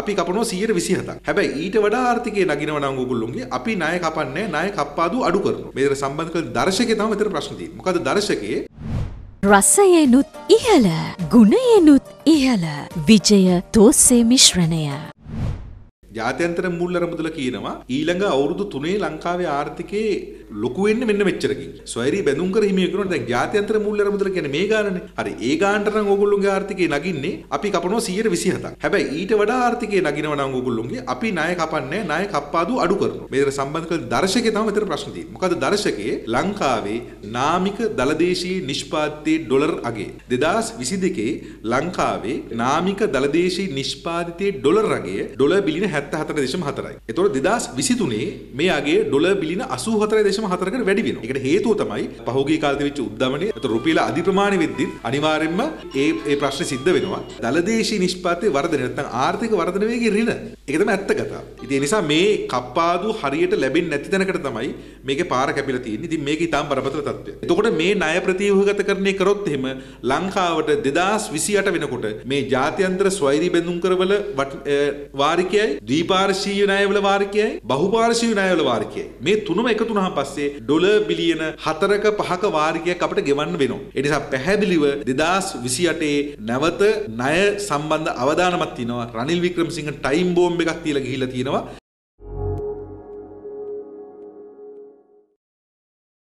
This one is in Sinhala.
අපි කපනවා 127ක්. හැබැයි ඊට වඩා ආර්ථිකය නගිනව නම් ඕගොල්ලොන්ගේ අපි ණය කපන්නේ ණය කප්පාදු අඩු කරනවා. මේකට සම්බන්ධ කළ දර්ශකයේ තමයි මෙතන ප්‍රශ්න තියෙන්නේ. මොකද දර්ශකයේ රසයෙනුත් ඉහළ, ගුණයෙනුත් ඉහළ, විජය තෝසේ මිශ්‍රණය. ජාත්‍යන්තර මුල් අරමුදල කියනවා ඊළඟ අවුරුදු 3 ලංකාවේ ආර්ථිකයේ ලොකු වෙන්නේ මෙන්න මෙච්චරකින්. සොයරි බැඳුම් කර හිමිය කරනවා දැන් ජාත්‍යන්තර මූල්‍ය අරමුදල කියන්නේ මේ ගානනේ. හරි ඒ ගානට නම් ඕගොල්ලෝගේ ආර්ථිකය නගින්නේ අපි කපනවා 127ක්. හැබැයි ඊට වඩා ආර්ථිකය නගිනවා නම් ඕගොල්ලෝගේ අපි ණය කපන්නේ ණය කප්පාදු අඩු කරනවා. මේකට සම්බන්ධ කරලා දර්ශකේ තමයි මෙතන ප්‍රශ්න තියෙන්නේ. මොකද දර්ශකේ ලංකාවේ නාමික දලදේශී නිෂ්පාදිතයේ ඩොලර් අගේ 2022 ලංකාවේ නාමික දලදේශී නිෂ්පාදිතයේ ඩොලර් අගේ ඩොලර් බිලියන 74.4යි. ඒතකොට 2023 මේ අගේ ඩොලර් බිලියන 84.4 දශම හතරකට වැඩි වෙනවා. ඒකට හේතුව තමයි පහෝගී කාලේ වෙච්ච උද්දමනය. ඒතර රුපියල අධි ප්‍රමාණය වෙද්දී අනිවාර්යයෙන්ම ඒ ඒ ප්‍රශ්නේ සිද්ධ වෙනවා. දලදේශී නිෂ්පාතයේ වර්ධනය නැත්නම් ආර්ථික වර්ධන වේගයේ ඍණ. ඒක තමයි ඇත්ත කතාව. ඉතින් ඒ නිසා මේ කප්පාදු හරියට ලැබෙන්නේ නැති තැනකට තමයි මේකේ පාර කැපිලා තියෙන්නේ. ඉතින් මේක ඊටාම් බරපතල තත්ත්වයක්. එතකොට මේ ණය ප්‍රතිව්‍යුහගතකරණය කරොත් එහෙම ලංකාවට 2028 වෙනකොට මේ ජාත්‍යන්තර ස්වෛරී බැඳුම් කරවල වාරිකයයි ද්විපාර්ශීය ණයවල වාරිකයයි බහුපාර්ශීය ණයවල වාරිකයයි මේ තුනම එකතු වුණාම පස්සේ ඩොලර් බිලියන 4ක 5ක වාරිකයක් අපිට ගෙවන්න වෙනවා. ඒ නිසා පැහැදිලිව 2028 නැවත ණය සම්බන්ධ අවදානමක් තියෙනවා. රනිල් වික්‍රමසිංහ ටයිම් බෝම්බ් එකක් තියලා ගිහිල්ලා තියෙනවා.